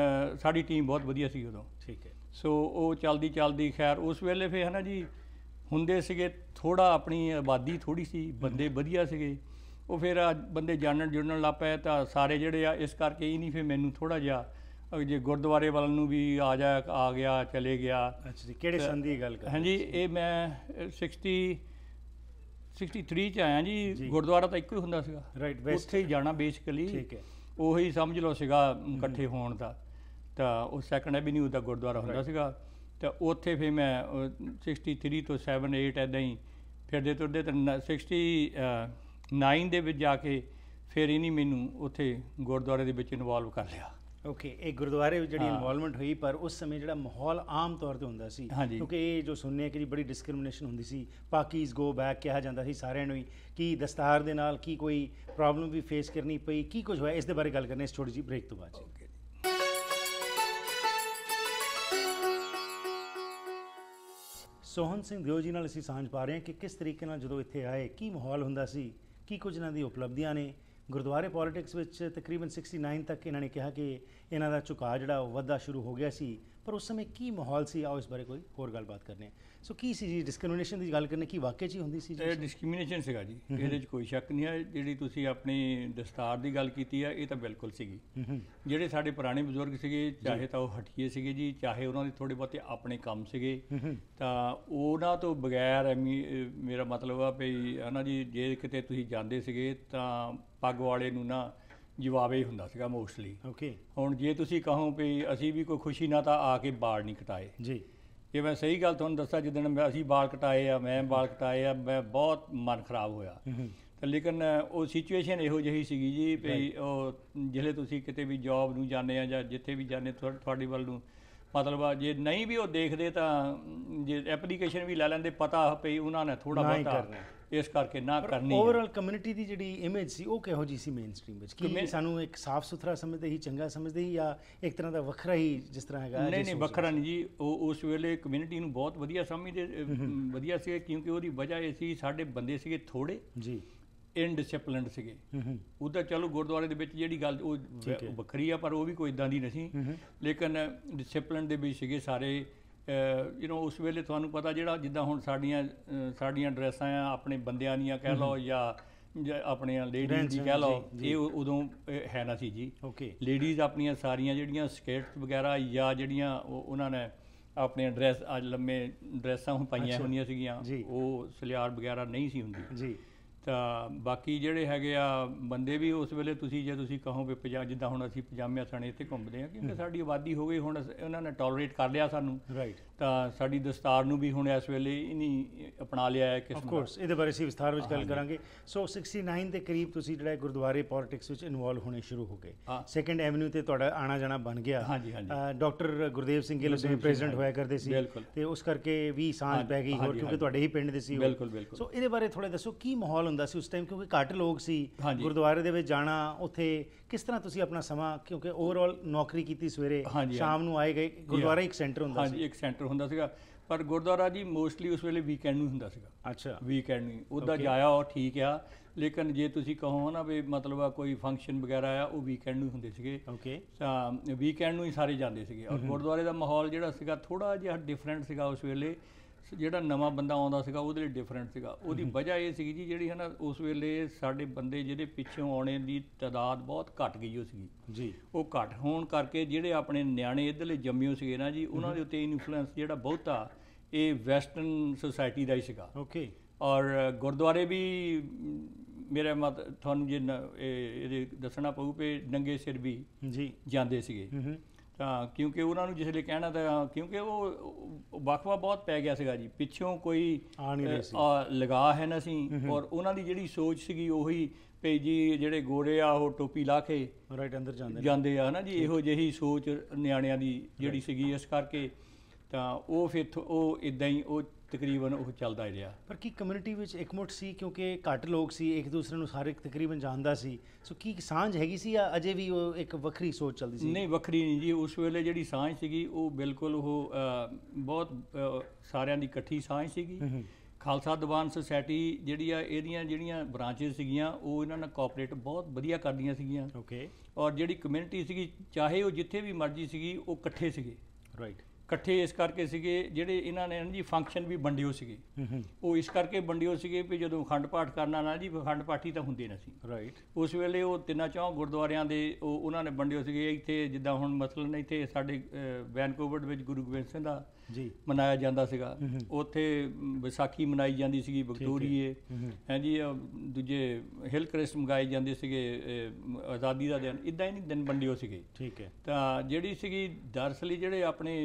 ਸਾਡੀ ਟੀਮ ਬਹੁਤ ਵਧੀਆ ਸੀ ਉਦੋਂ ਠੀਕ ਹੈ ਸੋ ਉਹ ਚਲਦੀ ਚਲਦੀ ਖੈਰ ਉਸ ਵੇਲੇ ਫੇ ਹਨਾ ਜੀ ਹੁੰਦੇ ਸੀਗੇ ਥੋੜਾ ਆਪਣੀ ਆਬਾਦੀ ਥੋੜੀ ਸੀ ਬੰਦੇ ਵਧੀਆ ਸੀਗੇ ਉਹ ਫਿਰ ਬੰਦੇ ਜਾਣਨ ਜੁੜਨ ਲੱਗ ਪਏ ਤਾਂ ਸਾਰੇ ਜਿਹੜੇ ਆ ਇਸ ਕਰਕੇ ਹੀ ਨਹੀਂ ਫਿਰ ਮੈਨੂੰ ਥੋੜਾ ਜਿਹਾ ਜੇ ਗੁਰਦੁਆਰੇ ਵੱਲ ਨੂੰ ਵੀ ਆ ਜਾ ਆ ਗਿਆ ਚਲੇ ਗਿਆ ਅੱਛਾ ਜੀ ਕਿਹੜੇ ਸੰਦੀ ਗੱਲ ਕਰ ਹਾਂਜੀ ਇਹ ਮੈਂ 60 63 ਚ ਆਇਆ ਜੀ ਗੁਰਦੁਆਰਾ ਤਾਂ ਇੱਕੋ ਹੀ ਹੁੰਦਾ ਸੀਗਾ ਰਾਈਟ ਉੱਥੇ ਹੀ ਜਾਣਾ ਬੇਸਿਕਲੀ ਠੀਕ ਹੈ ਉਹੀ ਸਮਝ ਲਓ ਸੀਗਾ ਇਕੱਠੇ ਹੋਣ ਦਾ ਤਾਂ ਉਹ ਸੈਕੰਡ ਐਵੀਨਿਊ ਦਾ ਗੁਰਦੁਆਰਾ ਹੁੰਦਾ ਸੀਗਾ ਤਾਂ ਉੱਥੇ ਫਿਰ ਮੈਂ 63 ਤੋਂ 7 8 ਐਦਾਂ ਹੀ ਫਿਰਦੇ ਤੁਰਦੇ ਤਾਂ 69 ਦੇ ਵਿੱਚ ਜਾ ਕੇ ਫਿਰ ਨਹੀਂ ਮੈਨੂੰ ਉੱਥੇ ਗੁਰਦੁਆਰੇ ਦੇ ਵਿੱਚ ਇਨਵੋਲਵ ਕਰ ਲਿਆ ਓਕੇ ਇਹ ਗੁਰਦੁਆਰੇ ਵਿੱਚ ਜਿਹੜੀ ਇਨਵੋਲਵਮੈਂਟ ਹੋਈ ਪਰ ਉਸ ਸਮੇਂ ਜਿਹੜਾ ਮਾਹੌਲ ਆਮ ਤੌਰ ਤੇ ਹੁੰਦਾ ਸੀ ਕਿਉਂਕਿ ਇਹ ਜੋ ਸੁਣਨੇ ਕਿ ਬੜੀ ਡਿਸਕ੍ਰਿਮੀਨੇਸ਼ਨ ਹੁੰਦੀ ਸੀ ਪਾਕੀਜ਼ ਗੋ ਬੈਕ ਕਿਹਾ ਜਾਂਦਾ ਸੀ ਸਾਰਿਆਂ ਨੂੰ ਕੀ ਦਸਤਾਰ ਦੇ ਨਾਲ ਕੀ ਕੋਈ ਪ੍ਰੋਬਲਮ ਵੀ ਫੇਸ ਕਰਨੀ ਪਈ ਕੀ ਕੁਝ ਹੋਇਆ ਇਸ ਦੇ ਬਾਰੇ ਗੱਲ ਕਰਨੇ ਇਸ ਛੋਟੀ ਜੀ ਬ੍ਰੇਕ ਤੋਂ ਬਾਅਦ ਸੋਹਨ ਸਿੰਘ ਦਿਓ ਜੀ ਨਾਲ ਅਸੀਂ ਸਾਂਝ ਪਾ ਰਹੇ ਹਾਂ ਕਿ ਕਿਸ ਤਰੀਕੇ ਨਾਲ ਜਦੋਂ ਇੱਥੇ ਆਏ ਕੀ ਮਾਹੌਲ ਹੁੰਦਾ ਸੀ ਕੀ ਕੁਝ ਇਹਨਾਂ ਦੀ ਉਪਲਬਧੀਆਂ ਨੇ ਗੁਰਦੁਆਰੇ ਪੋਲਿਟਿਕਸ ਵਿੱਚ ਤਕਰੀਬਨ 69 ਤੱਕ ਇਹਨਾਂ ਨੇ ਕਿਹਾ ਕਿ ਇਹਨਾਂ ਦਾ ਝੁਕਾਅ ਜਿਹੜਾ ਵੱਧਾ ਸ਼ੁਰੂ ਹੋ ਗਿਆ ਸੀ ਪਰ ਉਸ ਸਮੇਂ ਕੀ ਮਾਹੌਲ ਸੀ ਆਓ ਇਸ ਬਾਰੇ ਕੋਈ ਹੋਰ ਗੱਲਬਾਤ ਕਰਨੇ ਸੋ ਕੀ ਸੀ ਜੀ ਡਿਸਕ੍ਰਿਮੀਨੇਸ਼ਨ ਦੀ ਗੱਲ ਕਰਨੇ ਕੀ ਵਾਕਿਆ ਜੀ ਹੁੰਦੀ ਸੀ ਜੀ ਇਹ ਡਿਸਕ੍ਰਿਮੀਨੇਸ਼ਨ ਸੀਗਾ ਜੀ ਇਹਦੇ ਵਿੱਚ ਕੋਈ ਸ਼ੱਕ ਨਹੀਂ ਹੈ ਜਿਹੜੀ ਤੁਸੀਂ ਆਪਣੀ ਦਸਤਾਰ ਦੀ ਗੱਲ ਕੀਤੀ ਆ ਇਹ ਤਾਂ ਬਿਲਕੁਲ ਸੀਗੀ ਜਿਹੜੇ ਸਾਡੇ ਪੁਰਾਣੇ ਬਜ਼ੁਰਗ ਸੀਗੇ ਚਾਹੇ ਤਾਂ ਉਹ ਹਟੀਏ ਸੀਗੇ ਜੀ ਚਾਹੇ ਉਹਨਾਂ ਦੇ ਥੋੜੇ ਬਹੁਤੇ ਆਪਣੇ ਕੰਮ ਸੀਗੇ ਤਾਂ ਉਹਨਾਂ ਤੋਂ ਬਗੈਰ ਮੇਰਾ ਮਤਲਬ ਆ ਭਈ ਹਨਾ ਜੀ ਜੇ ਕਿਤੇ ਤੁਸੀਂ ਜਾਂਦੇ ਸੀਗੇ ਤਾਂ ਪੱਗ ਵਾਲੇ ਨੂੰ ਨਾ ਜਵਾਬੇ ਹੁੰਦਾ ਸੀਗਾ ਮੋਸਟਲੀ ਓਕੇ ਹੁਣ ਜੇ ਤੁਸੀਂ ਕਹੋ ਵੀ ਅਸੀਂ ਵੀ ਕੋਈ ਖੁਸ਼ੀ ਨਾ ਤਾਂ ਆ ਕੇ ਬਾੜ ਨਹੀਂ ਕਟਾਏ ਜੀ ਇਹ ਮੈਂ ਸਹੀ ਗੱਲ ਤੁਹਾਨੂੰ ਦੱਸਾਂ ਮੈਂ ਅਸੀਂ ਬਾਲ ਕਟਾਏ ਆ ਮੈਂ ਬਾਲ ਕਟਾਏ ਆ ਮੈਂ ਬਹੁਤ ਮਨ ਖਰਾਬ ਹੋਇਆ ਤੇ ਲੇਕਿਨ ਉਹ ਸਿਚੁਏਸ਼ਨ ਇਹੋ ਜਿਹੀ ਸੀਗੀ ਜੀ ਵੀ ਉਹ ਜਿਹੜੇ ਤੁਸੀਂ ਕਿਤੇ ਵੀ ਜੌਬ ਨੂੰ ਜਾਂਦੇ ਆ ਜਾਂ ਜਿੱਥੇ ਵੀ ਜਾਂਦੇ ਤੁਹਾਡੀ ਵੱਲ ਨੂੰ ਮਤਲਬ ਜੇ ਨਹੀਂ ਵੀ ਉਹ ਦੇਖਦੇ ਤਾਂ ਜੇ ਐਪਲੀਕੇਸ਼ਨ ਵੀ ਲੈ ਲੈਂਦੇ ਪਤਾ ਪਈ ਉਹਨਾਂ ਨੇ ਥੋੜਾ ਬਹੁਤਾ ਇਸ ਕਰਕੇ ਨਾ ਕਰਨੀ ਓਵਰਆਲ ਕਮਿਊਨਿਟੀ ਦੀ ਜਿਹੜੀ ਇਮੇਜ ਸੀ ਉਹ ਕਿਹੋ ਜੀ ਸੀ ਮੇਨ ਸਟ੍ਰੀਮ ਵਿੱਚ ਕਿ ਸਾਨੂੰ ਇੱਕ ਸਾਫ਼ ਸੁਥਰਾ ਸਮਝਦੇ ਹੀ ਚੰਗਾ ਸਮਝਦੇ ਹੀ ਜਾਂ ਇੱਕ ਤਰ੍ਹਾਂ ਦਾ ਵੱਖਰਾ ਹੀ ਜਿਸ ਤਰ੍ਹਾਂ ਹੈਗਾ ਨਹੀਂ ਨਹੀਂ ਵੱਖਰਾ ਨਹੀਂ ਜੀ ਉਹ ਉਸ ਵੇਲੇ ਕਮਿਊਨਿਟੀ ਨੂੰ ਬਹੁਤ ਵਧੀਆ ਸਮਝਦੇ ਵਧੀਆ ਸੀ ਕਿਉਂਕਿ ਉਹਦੀ ਵਜ੍ਹਾ ਇਹ ਸੀ ਸਾਡੇ ਬੰਦੇ ਸੀਗੇ ਥੋੜੇ ਜੀ ਇਨਡਿਸਪਲਿਨਡ ਸੀਗੇ ਉਹਦਾ ਚਲੋ ਗੁਰਦੁਆਰੇ ਦੇ ਵਿੱਚ ਜਿਹੜੀ ਗੱਲ ਉਹ ਵੱਖਰੀ ਆ ਪਰ ਉਹ ਵੀ ਕੋਈ ਇਦਾਂ ਦੀ ਨਹੀਂ ਲੇਕਿਨ ਡਿਸਪਲਿਨ ਦੇ ਵੀ ਸੀਗੇ ਸਾਰੇ ਯੂ نو ਉਸ ਵੇਲੇ ਤੁਹਾਨੂੰ ਪਤਾ ਜਿਹੜਾ ਜਿੱਦਾਂ ਹੁਣ ਸਾਡੀਆਂ ਸਾਡੀਆਂ ਡਰੈਸਾਂ ਆ ਆਪਣੇ ਬੰਦਿਆਂ ਦੀਆਂ ਕਹਿ ਲਓ ਜਾਂ ਆਪਣੇ ਲੇਡੀਜ਼ ਦੀ ਕਹਿ ਲਓ ਇਹ ਉਦੋਂ ਹੈ ਨਾ ਸੀ ਜੀ ਓਕੇ ਲੇਡੀਜ਼ ਆਪਣੀਆਂ ਸਾਰੀਆਂ ਜਿਹੜੀਆਂ ਸਕੇਟਸ ਵਗੈਰਾ ਜਾਂ ਜਿਹੜੀਆਂ ਉਹਨਾਂ ਨੇ ਆਪਣੇ ਡਰੈਸ ਅੱਜ ਲੰਮੇ ਡਰੈਸਾਂ ਹੁਣ ਪਾਈਆਂ ਹੁੰਦੀਆਂ ਸੀਗੀਆਂ ਉਹ ਸਲਿਆਰ ਵਗੈਰਾ ਨਹੀਂ ਸੀ ਹੁੰਦੀ ਜੀ ਤਾਂ ਬਾਕੀ ਜਿਹੜੇ ਹੈਗੇ ਆ ਬੰਦੇ ਵੀ ਉਸ ਵੇਲੇ ਤੁਸੀਂ ਜੇ ਤੁਸੀਂ ਕਹੋ ਵੀ ਪੰਜਾਬ ਜਿੱਦਾਂ ਹੁਣ ਅਸੀਂ ਪਜਾਮਿਆਂ ਸਣੇ ਇੱਥੇ ਘੁੰਮਦੇ ਆ ਕਿਉਂਕਿ ਸਾਡੀ ਆਬਾਦੀ ਹੋ ਗਈ ਹੁਣ ਉਹਨਾਂ ਨੇ ਟੋਲਰੇਟ ਕਰ ਲਿਆ ਸਾਨੂੰ ਰਾਈਟ ਤਾਂ ਸਾਡੀ ਦਸਤਾਰ ਨੂੰ ਵੀ ਹੁਣ ਇਸ ਵੇਲੇ ਇਨੀ ਅਪਣਾ ਲਿਆ ਹੈ ਕਿਸ ਆਫ ਕੋਰਸ ਇਹਦੇ ਬਾਰੇ ਅਸੀਂ ਵਿਸਥਾਰ ਵਿੱਚ ਗੱਲ ਕਰਾਂਗੇ ਸੋ 69 ਦੇ ਕਰੀਬ ਤੁਸੀਂ ਜਿਹੜਾ ਗੁਰਦੁਆਰੇ ਪੋਲਿਟਿਕਸ ਵਿੱਚ ਇਨਵੋਲਵ ਹੋਣੇ ਸ਼ੁਰੂ ਹੋ ਗਏ ਸੈਕੰਡ ਐਵਨਿਊ ਤੇ ਤੁਹਾਡਾ ਆਣਾ ਜਾਣਾ ਬਣ ਗਿਆ ਹਾਂਜੀ ਹਾਂਜੀ ਡਾਕਟਰ ਗੁਰਦੇਵ ਸਿੰਘ ਗਿੱਲ ਉਸਦੇ ਪ੍ਰੈਜ਼ੀਡੈਂਟ ਹੋਇਆ ਕਰਦੇ ਸੀ ਤੇ ਉਸ ਕਰਕੇ ਵੀ ਸਾਂਝ ਪੈ ਗਈ ਹੋਰ ਕਿਉਂਕਿ ਤੁਹਾਡੇ ਹੀ ਪਿੰਡ ਦੇ ਸੀ ਸੋ ਇਹਦੇ ਬਾਰੇ ਥੋੜਾ ਦੱਸੋ ਕੀ ਮਾਹੌਲ ਹੁੰਦਾ ਸੀ ਉਸ ਟਾਈਮ ਕਿਉਂਕਿ ਘੱਟ ਲੋਕ ਸੀ ਗੁਰਦੁਆਰੇ ਦੇ ਵਿੱਚ ਜਾਣਾ ਉੱਥੇ ਕਿਸ ਤਰ੍ਹਾਂ ਤੁਸੀਂ ਆਪਣਾ ਸਮਾਂ ਕਿਉਂਕਿ ਓਵਰਆਲ ਨੌਕਰੀ ਕੀਤੀ ਸਵੇਰੇ ਸ਼ਾਮ ਨੂੰ ਆਏ ਗਏ ਗੁਰਦੁਆਰਾ ਇੱਕ ਸੈਂਟਰ ਹੁੰਦਾ ਸੀ ਹਾਂਜੀ ਇੱਕ ਸੈਂਟਰ ਹੁੰਦਾ ਸੀਗਾ ਪਰ ਗੁਰਦੁਆਰਾ ਜੀ ਮੋਸਟਲੀ ਉਸ ਵੇਲੇ ਵੀਕਐਂਡ ਨੂੰ ਹੁੰਦਾ ਸੀਗਾ ਅੱਛਾ ਵੀਕਐਂਡ ਨੂੰ ਉਹਦਾ ਜਾਇਆ ਉਹ ਠੀਕ ਆ ਲੇਕਿਨ ਜੇ ਤੁਸੀਂ ਕਹੋ ਨਾ ਵੀ ਮਤਲਬ ਆ ਕੋਈ ਫੰਕਸ਼ਨ ਵਗੈਰਾ ਆ ਉਹ ਵੀਕਐਂਡ ਨੂੰ ਹੁੰਦੇ ਸੀਗੇ ਓਕੇ ਤਾਂ ਵੀਕਐਂਡ ਨੂੰ ਹੀ ਸਾਰੇ ਜਾਂਦੇ ਸੀਗੇ ਔਰ ਗੁਰਦੁਆਰੇ ਦਾ ਮਾਹੌਲ ਜਿਹੜਾ ਸੀਗਾ ਥੋੜਾ ਜਿਹਾ ਡਿਫਰੈਂਟ ਸੀਗਾ ਉਸ ਵੇਲੇ ਜਿਹੜਾ ਨਵਾਂ ਬੰਦਾ ਆਉਂਦਾ ਸੀਗਾ ਉਹਦੇ ਲਈ ਡਿਫਰੈਂਟ ਸੀਗਾ ਉਹਦੀ ਵਜ੍ਹਾ ਇਹ ਸੀਗੀ ਜੀ ਜਿਹੜੀ ਹੈ ਨਾ ਉਸ ਵੇਲੇ ਸਾਡੇ ਬੰਦੇ ਜਿਹਦੇ ਪਿੱਛੋਂ ਆਉਣੇ ਦੀ ਤਦਾਦ ਬਹੁਤ ਘਟ ਗਈ ਹੋ ਸੀਗੀ ਜੀ ਉਹ ਘਟ ਹੋਣ ਕਰਕੇ ਜਿਹੜੇ ਆਪਣੇ ਨਿਆਣੇ ਇਧਰਲੇ ਜੰਮਿਓ ਸੀਗੇ ਨਾ ਜੀ ਉਹਨਾਂ ਦੇ ਉੱਤੇ ਇਨਫਲੂਐਂਸ ਜਿਹੜਾ ਬਹੁਤਾ ਇਹ ਵੈਸਟਰਨ ਸੋਸਾਇਟੀ ਦਾ ਹੀ ਸੀਗਾ ਓਕੇ ਔਰ ਗੁਰਦੁਆਰੇ ਵੀ ਮੇਰੇ ਮਤ ਤੁਹਾਨੂੰ ਜੇ ਇਹ ਦੱਸਣਾ ਪਊ ਕਿ ਨੰਗੇ ਸਿਰ ਵੀ ਜੀ ਜਾਂਦੇ ਸੀਗੇ ਕਿਉਂਕਿ ਉਹਨਾਂ ਨੂੰ ਜਿਸ ਲਈ ਕਹਿਣਾ ਤਾਂ ਕਿਉਂਕਿ ਉਹ ਵਕਵਾ ਬਹੁਤ ਪੈ ਗਿਆ ਸੀਗਾ ਜੀ ਪਿੱਛੋਂ ਕੋਈ ਲਗਾ ਹੈ ਨਾ ਸੀ ਔਰ ਉਹਨਾਂ ਦੀ ਜਿਹੜੀ ਸੋਚ ਸੀਗੀ ਉਹੀ ਪਈ ਜੀ ਜਿਹੜੇ ਗੋਰੇ ਆ ਉਹ ਟੋਪੀ ਲਾ ਕੇ ਰਾਈਟ ਅੰਦਰ ਜਾਂਦੇ ਜਾਂਦੇ ਆ ਹਨਾ ਜੀ ਇਹੋ ਜਿਹੀ ਸੋਚ ਨਿਆਣਿਆਂ ਦੀ ਜਿਹੜੀ ਸੀਗੀ ਇਸ ਕਰਕੇ ਤਾਂ ਉਹ ਫਿਰ ਉਹ ਇਦਾਂ ਹੀ ਉਹ ਤਕਰੀਬਨ ਉਹ ਚੱਲਦਾ ਹੀ ਰਿਹਾ ਪਰ ਕੀ ਕਮਿਊਨਿਟੀ ਵਿੱਚ ਇਕਮੁੱਠ ਸੀ ਕਿਉਂਕਿ ਘੱਟ ਲੋਕ ਸੀ ਇੱਕ ਦੂਸਰੇ ਨੂੰ ਸਾਰੇ ਤਕਰੀਬਨ ਜਾਣਦਾ ਸੀ ਸੋ ਕੀ ਸਾਂਝ ਹੈਗੀ ਸੀ ਜਾਂ ਅਜੇ ਵੀ ਉਹ ਇੱਕ ਵੱਖਰੀ ਸੋਚ ਚੱਲਦੀ ਸੀ ਨਹੀਂ ਵੱਖਰੀ ਨਹੀਂ ਜੀ ਉਸ ਵੇਲੇ ਜਿਹੜੀ ਸਾਂਝ ਸੀਗੀ ਉਹ ਬਿਲਕੁਲ ਉਹ ਬਹੁਤ ਸਾਰਿਆਂ ਦੀ ਇਕੱਠੀ ਸਾਂਝ ਸੀਗੀ ਖਾਲਸਾ ਦੀਵਾਨ ਸੁਸਾਇਟੀ ਜਿਹੜੀ ਆ ਇਹਦੀਆਂ ਜਿਹੜੀਆਂ ਬ੍ਰਾਂਚੇਸ ਸੀਗੀਆਂ ਉਹ ਇਹਨਾਂ ਨਾਲ ਕੋਆਪਰੇਟ ਬਹੁਤ ਵਧੀਆ ਕਰਦੀਆਂ ਸੀਗੀਆਂ ਓਕੇ ਔਰ ਜਿਹੜੀ ਕਮਿਊਨਿਟੀ ਸੀਗੀ ਚਾਹੇ ਉਹ ਜਿੱਥੇ ਵੀ ਮਰਜ਼ੀ ਸੀਗੀ ਉਹ ਇਕੱਠੇ ਸੀਗੇ ਰਾਈਟ ਇਕੱਠੇ ਇਸ ਕਰਕੇ ਸੀਗੇ ਜਿਹੜੇ ਇਹਨਾਂ ਨੇ ਜੀ ਫੰਕਸ਼ਨ ਵੀ ਵੰਡਿਓ ਸੀਗੇ ਉਹ ਇਸ ਕਰਕੇ ਵੰਡਿਓ ਸੀਗੇ ਵੀ ਜਦੋਂ ਅਖੰਡ ਪਾਠ ਕਰਨਾ ਨਾਲ ਜੀ ਅਖੰਡ ਪਾਠੀ ਤਾਂ ਹੁੰਦੇ ਨਾ ਸੀ ਰਾਈਟ ਉਸ ਵੇਲੇ ਉਹ ਤਿੰਨਾਂ ਚੌਂ ਗੁਰਦੁਆਰਿਆਂ ਦੇ ਉਹ ਉਹਨਾਂ ਨੇ ਵੰਡਿਓ ਸੀਗੇ ਇੱਥੇ ਜਿੱਦਾਂ ਹੁਣ ਮਸਲਨ ਇੱਥੇ ਸਾਡੇ ਵੈਨਕੂਵਰ ਵਿੱਚ ਗੁਰੂ ਗੋਬਿੰਦ ਸਿੰਘ ਦਾ ਜੀ ਮਨਾਇਆ ਜਾਂਦਾ ਸੀਗਾ ਉੱਥੇ ਵਿਸਾਖੀ ਮਨਾਈ ਜਾਂਦੀ ਸੀਗੀ ਵਿਕਟੋਰੀਏ ਹਾਂਜੀ ਦੂਜੇ ਹਿਲ ਕ੍ਰਿਸਟ ਮਗਾਏ ਜਾਂਦੇ ਸੀਗੇ ਆਜ਼ਾਦੀ ਦਾ ਦਿਨ ਇਦਾਂ ਹੀ ਨਹੀਂ ਦਿਨ ਬੰਡਿਓ ਸੀਗੇ ਠੀਕ ਹੈ ਤਾਂ ਜਿਹੜੀ ਸੀਗੀ ਦਰਸਲੀ ਜਿਹੜੇ ਆਪਣੇ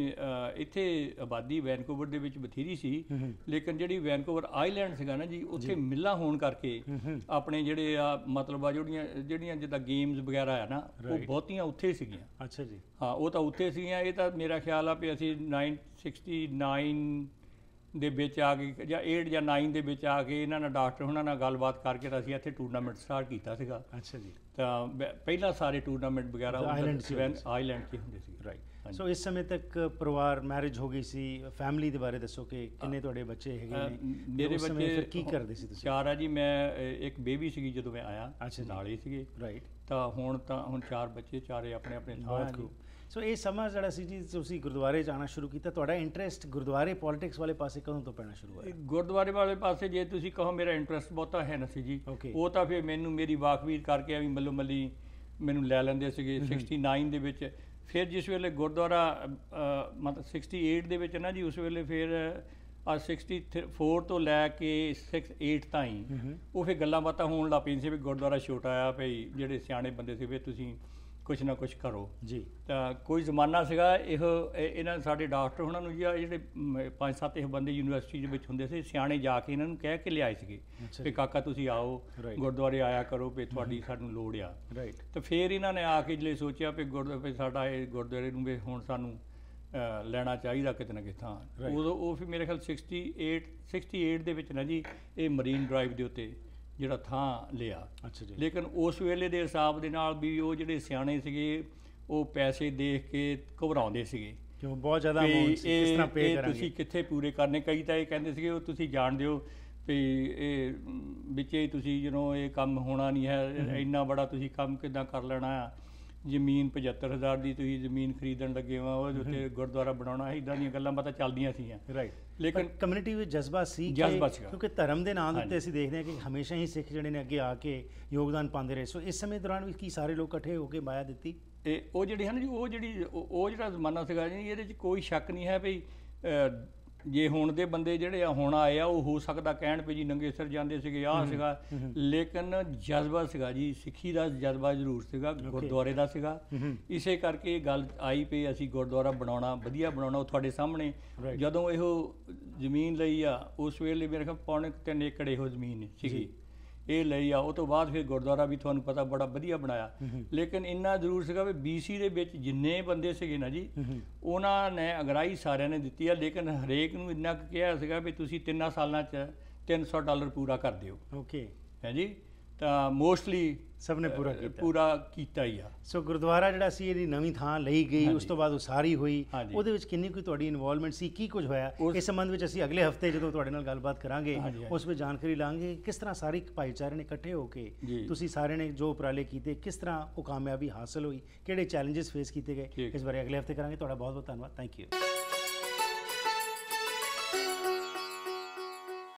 ਇੱਥੇ ਆਬਾਦੀ ਵੈਨਕੂਵਰ ਦੇ ਵਿੱਚ ਬਥੇਰੀ ਸੀ ਲੇਕਿਨ ਜਿਹੜੀ ਵੈਨਕੂਵਰ ਆਈਲੈਂਡ ਸੀਗਾ ਨਾ ਜੀ ਉੱਥੇ ਮਿੱਲਾਂ ਹੋਣ ਕਰਕੇ ਆਪਣੇ ਜਿਹੜੇ ਆ ਮਤਲਬ ਆ ਜਿਹੜੀਆਂ ਜਿਹੜੀਆਂ ਜਿੱਦਾਂ ਗੇਮਸ ਵਗੈਰਾ ਆ ਨਾ ਉਹ ਬਹੁਤੀਆਂ ਉੱਥੇ ਸੀਗੀਆਂ ਅੱਛਾ ਜੀ ਹਾਂ ਉਹ ਤਾਂ ਉੱਥੇ ਸੀਗੀਆਂ ਇਹ ਤਾਂ ਮੇਰਾ ਖਿਆਲ ਆ ਵੀ ਅਸੀਂ 9 69 ਦੇ ਵਿੱਚ ਆ ਕੇ ਜਾਂ 8 ਜਾਂ 9 ਦੇ ਵਿੱਚ ਆ ਕੇ ਇਹਨਾਂ ਨਾਲ ਡਾਕਟਰ ਉਹਨਾਂ ਨਾਲ ਗੱਲਬਾਤ ਕਰਕੇ ਤਾਂ ਅਸੀਂ ਇੱਥੇ ਟੂਰਨਾਮੈਂਟ ਸਟਾਰਟ ਕੀਤਾ ਸੀਗਾ ਅੱਛਾ ਜੀ ਤਾਂ ਪਹਿਲਾਂ ਸਾਰੇ ਟੂਰਨਾਮੈਂਟ ਵਗੈਰਾ ਆਈਲੈਂਡ ਆਈਲੈਂਡ ਤੇ ਹੁੰਦੇ ਸੀ ਰਾਈਟ ਸੋ ਇਸ ਸਮੇਂ ਤੱਕ ਪਰਿਵਾਰ ਮੈਰਿਜ ਹੋ ਗਈ ਸੀ ਫੈਮਿਲੀ ਦੇ ਬਾਰੇ ਦੱਸੋ ਕਿ ਕਿੰਨੇ ਤੁਹਾਡੇ ਬੱਚੇ ਹੈਗੇ ਨੇ ਮੇਰੇ ਬੱਚੇ ਫਿਰ ਕੀ ਕਰਦੇ ਸੀ ਤੁਸੀਂ ਚਾਰ ਆ ਜੀ ਮੈਂ ਇੱਕ ਬੇਬੀ ਸੀਗੀ ਜਦੋਂ ਮੈਂ ਆਇਆ ਨਾਲ ਹੀ ਸੀਗੇ ਰਾਈਟ ਤਾਂ ਹੁਣ ਤਾਂ ਹੁਣ ਚਾਰ ਬੱਚੇ ਚਾਰੇ ਆਪਣੇ ਆਪਣੇ ਥਾਂ ਤੇ ਸੋ ਇਹ ਸਮਾਂ ਜਿਹੜਾ ਸੀ ਜੀ ਤੁਸੀਂ ਗੁਰਦੁਆਰੇ ਜਾਣਾ ਸ਼ੁਰੂ ਕੀਤਾ ਤੁਹਾਡਾ ਇੰਟਰਸਟ ਗੁਰਦੁਆਰੇ ਪੋਲਿਟਿਕਸ ਵਾਲੇ ਪਾਸੇ ਕਦੋਂ ਤੋਂ ਪੈਣਾ ਸ਼ੁਰੂ ਹੋਇਆ ਗੁਰਦੁਆਰੇ ਵਾਲੇ ਪਾਸੇ ਜੇ ਤੁਸੀਂ ਕਹੋ ਮੇਰਾ ਇੰਟਰਸਟ ਬਹੁਤਾ ਹੈ ਨਾ ਸੀ ਜੀ ਉਹ ਤਾਂ ਫਿਰ ਮੈਨੂੰ ਮੇਰੀ ਵਾਕਵੀਰ ਕਰਕੇ ਵੀ ਮੱਲੋ ਮੱਲੀ ਮੈਨੂੰ ਲੈ ਲੈਂਦੇ ਸੀਗੇ 69 ਦੇ ਵਿੱਚ ਫਿਰ ਜਿਸ ਵੇਲੇ ਗੁਰਦੁਆਰਾ ਮਤਲਬ 68 ਦੇ ਵਿੱਚ ਨਾ ਜੀ ਉਸ ਵੇਲੇ ਫਿਰ ਆ 64 ਤੋਂ ਲੈ ਕੇ 68 ਤਾਈਂ ਉਹ ਫਿਰ ਗੱਲਾਂ ਬਾਤਾਂ ਹੋਣ ਲੱਗ ਪਈਆਂ ਸੀ ਵੀ ਗੁਰਦੁਆਰਾ ਛੋਟਾ ਆ ਭਈ ਜਿਹੜੇ ਸਿਆਣੇ ਬੰਦੇ ਸੀ ਵੀ ਤੁਸੀਂ ਕੁਝ ਨਾ ਕੁਝ ਕਰੋ ਜੀ ਤਾਂ ਕੋਈ ਜ਼ਮਾਨਾ ਸੀਗਾ ਇਹ ਇਹਨਾਂ ਸਾਡੇ ਡਾਕਟਰ ਉਹਨਾਂ ਨੂੰ ਜਿਹੜੇ ਪੰਜ ਸੱਤ ਇਹ ਬੰਦੇ ਯੂਨੀਵਰਸਿਟੀ ਦੇ ਵਿੱਚ ਹੁੰਦੇ ਸੀ ਸਿਆਣੇ ਜਾ ਕੇ ਇਹਨਾਂ ਨੂੰ ਕਹਿ ਕੇ ਲਿਆਏ ਸੀਗੇ ਕਿ ਕਾਕਾ ਤੁਸੀਂ ਆਓ ਗੁਰਦੁਆਰੇ ਆਇਆ ਕਰੋ ਵੀ ਤੁਹਾਡੀ ਸਾਨੂੰ ਲੋੜ ਆ ਰਾਈਟ ਤਾਂ ਫਿਰ ਇਹਨਾਂ ਨੇ ਆ ਕੇ ਜਿਹੜੇ ਸੋਚਿਆ ਵੀ ਗੁਰਦੁਆਰੇ ਸਾਡਾ ਇਹ ਗੁਰਦੁਆਰੇ ਨੂੰ ਵੀ ਹੁਣ ਸਾਨੂੰ ਲੈਣਾ ਚਾਹੀਦਾ ਕਿਤੇ ਨਾ ਕਿਥਾਂ ਉਦੋਂ ਉਹ ਫਿਰ ਮੇਰੇ ਖਿਆਲ 68 68 ਦੇ ਵਿੱਚ ਨਾ ਜੀ ਇਹ ਮਰੀਨ ਡਰਾਈਵ ਦੇ ਉੱਤੇ ਜਿਹੜਾ ਥਾਂ ਲਿਆ ਅੱਛਾ ਜੀ ਲੇਕਿਨ ਉਸ ਵੇਲੇ ਦੇ ਹਿਸਾਬ ਦੇ ਨਾਲ ਵੀ ਉਹ ਜਿਹੜੇ ਸਿਆਣੇ ਸੀਗੇ ਉਹ ਪੈਸੇ ਦੇਖ ਕੇ ਘਬਰਾਉਂਦੇ ਸੀਗੇ ਕਿਉਂ ਬਹੁਤ ਜ਼ਿਆਦਾ ਅਮਾਉਂਟ ਸੀ ਕਿਸ ਤਰ੍ਹਾਂ ਪੇ ਕਰਾਂਗੇ ਤੁਸੀਂ ਕਿੱਥੇ ਪੂਰੇ ਕਰਨੇ ਕਈ ਤਾਂ ਇਹ ਕਹਿੰਦੇ ਸੀਗੇ ਉਹ ਤੁਸੀਂ ਜਾਣਦੇ ਹੋ ਵੀ ਇਹ ਵਿੱਚੇ ਤੁਸੀਂ ਜਦੋਂ ਇਹ ਕੰਮ ਹੋਣਾ ਨਹੀਂ ਹੈ ਇੰਨਾ ਬੜਾ ਤੁਸੀਂ ਕੰਮ ਕਿਦਾਂ ਕਰ ਲੈਣਾ ਆ ਜ਼ਮੀਨ 75000 ਦੀ ਤੁਸੀਂ ਜ਼ਮੀਨ ਖਰੀਦਣ ਲੱਗੇ ਹੋ ਉਹਦੇ ਉੱਤੇ ਗੁਰਦੁਆਰਾ ਬਣਾਉਣਾ ਹੈ ਇਦਾਂ ਦੀਆਂ ਗੱਲਾਂ ਬਾਤਾਂ ਚੱਲਦੀਆਂ ਸੀਆਂ ਰਾਈਟ ਲੇਕਿਨ ਕਮਿਊਨਿਟੀ ਵਿੱਚ ਜਜ਼ਬਾ ਸੀ ਕਿਉਂਕਿ ਧਰਮ ਦੇ ਨਾਂ ਉੱਤੇ ਅਸੀਂ ਦੇਖਦੇ ਹਾਂ ਕਿ ਹਮੇਸ਼ਾ ਹੀ ਸਿੱਖ ਜਿਹੜੇ ਨੇ ਅੱਗੇ ਆ ਕੇ ਯੋਗਦਾਨ ਪਾਉਂਦੇ ਰਹੇ ਸੋ ਇਸ ਸਮੇਂ ਦੌਰਾਨ ਵੀ ਕੀ ਸਾਰੇ ਲੋਕ ਇਕੱਠੇ ਹੋ ਕੇ ਮਾਇਆ ਦਿੱਤੀ ਇਹ ਉਹ ਜਿਹੜੇ ਹਨ ਜੀ ਉਹ ਜਿਹੜੀ ਉਹ ਜਿਹੜਾ ਜ਼ਮਾਨਾ ਸੀਗਾ ਜੀ ਇਹਦੇ ਵਿੱਚ ਕੋਈ ਸ਼ੱਕ ਨਹੀਂ ਹੈ ਭਈ ਜੇ ਹੁਣ ਦੇ ਬੰਦੇ ਜਿਹੜੇ ਆ ਹੁਣ ਆਏ ਆ ਉਹ ਹੋ ਸਕਦਾ ਕਹਿਣ ਪਈ ਜੀ ਨੰਗੇ ਸਿਰ ਜਾਂਦੇ ਸੀਗੇ ਆਹ ਸੀਗਾ ਲੇਕਿਨ ਜਜ਼ਬਾ ਸੀਗਾ ਜੀ ਸਿੱਖੀ ਦਾ ਜਜ਼ਬਾ ਜ਼ਰੂਰ ਸੀਗਾ ਗੁਰਦੁਆਰੇ ਦਾ ਸੀਗਾ ਇਸੇ ਕਰਕੇ ਇਹ ਗੱਲ ਆਈ ਪਈ ਅਸੀਂ ਗੁਰਦੁਆਰਾ ਬਣਾਉਣਾ ਵਧੀਆ ਬਣਾਉਣਾ ਉਹ ਤੁਹਾਡੇ ਸਾਹਮਣੇ ਜਦੋਂ ਇਹੋ ਜ਼ਮੀਨ ਲਈ ਆ ਉਸ ਵੇਲੇ ਮੇਰੇ ਖਿਆਲ ਪੌਣੇ 3 ਏਕੜ ਇਹੋ ਜ਼ਮੀਨ ਸੀਗੀ ਇਹ ਲਈ ਆ ਉਹ ਤੋਂ ਬਾਅਦ ਫਿਰ ਗੁਰਦੁਆਰਾ ਵੀ ਤੁਹਾਨੂੰ ਪਤਾ ਬੜਾ ਵਧੀਆ ਬਣਾਇਆ ਲੇਕਿਨ ਇੰਨਾ ਜ਼ਰੂਰ ਸੀਗਾ ਵੀ ਬੀਸੀ ਦੇ ਵਿੱਚ ਜਿੰਨੇ ਬੰਦੇ ਸੀਗੇ ਨਾ ਜੀ ਉਹਨਾਂ ਨੇ ਅਗਰਾਈ ਸਾਰਿਆਂ ਨੇ ਦਿੱਤੀ ਆ ਲੇਕਿਨ ਹਰੇਕ ਨੂੰ ਇੰਨਾ ਕਿਹਾ ਸੀਗਾ ਵੀ ਤੁਸੀਂ ਤਿੰਨਾਂ ਸਾਲਾਂ 'ਚ 300 ਡਾਲਰ ਪੂਰਾ ਕਰ ਦਿਓ ਓਕੇ ਹੈ ਜੀ ਤਾਂ ਮੋਸਟਲੀ ਸਭ ਨੇ ਪੂਰਾ ਕੀਤਾ ਪੂਰਾ ਕੀਤਾ ਹੀ ਆ ਸੋ ਗੁਰਦੁਆਰਾ ਜਿਹੜਾ ਸੀ ਇਹਦੀ ਨਵੀਂ ਥਾਂ ਲਈ ਗਈ ਉਸ ਤੋਂ ਬਾਅਦ ਉਸਾਰੀ ਹੋਈ ਉਹਦੇ ਵਿੱਚ ਕਿੰਨੀ ਕੋਈ ਤੁਹਾਡੀ ਇਨਵੋਲਵਮੈਂਟ ਸੀ ਕੀ ਕੁਝ ਹੋਇਆ ਇਸ ਸੰਬੰਧ ਵਿੱਚ ਅਸੀਂ ਅਗਲੇ ਹਫਤੇ ਜਦੋਂ ਤੁਹਾਡੇ ਨਾਲ ਗੱਲਬਾਤ ਕਰਾਂਗੇ ਉਸ ਵਿੱਚ ਜਾਣਕਾਰੀ ਲਾਂਗੇ ਕਿਸ ਤਰ੍ਹਾਂ ਸਾਰੇ ਭਾਈਚਾਰੇ ਨੇ ਇਕੱਠੇ ਹੋ ਕੇ ਤੁਸੀਂ ਸਾਰੇ ਨੇ ਜੋ ਉਪਰਾਲੇ ਕੀਤੇ ਕਿਸ ਤਰ੍ਹਾਂ ਉਹ ਕਾਮਯਾਬੀ ਹਾਸਲ ਹੋਈ ਕਿਹੜੇ ਚੈਲੰਜਸ ਫੇਸ ਕੀਤੇ ਗਏ ਇਸ ਬਾਰੇ ਅਗਲੇ ਹਫਤੇ ਕਰਾਂਗੇ ਤੁਹਾਡਾ ਬਹੁਤ ਬਹੁਤ ਧੰਨਵਾਦ ਥੈਂਕ ਯੂ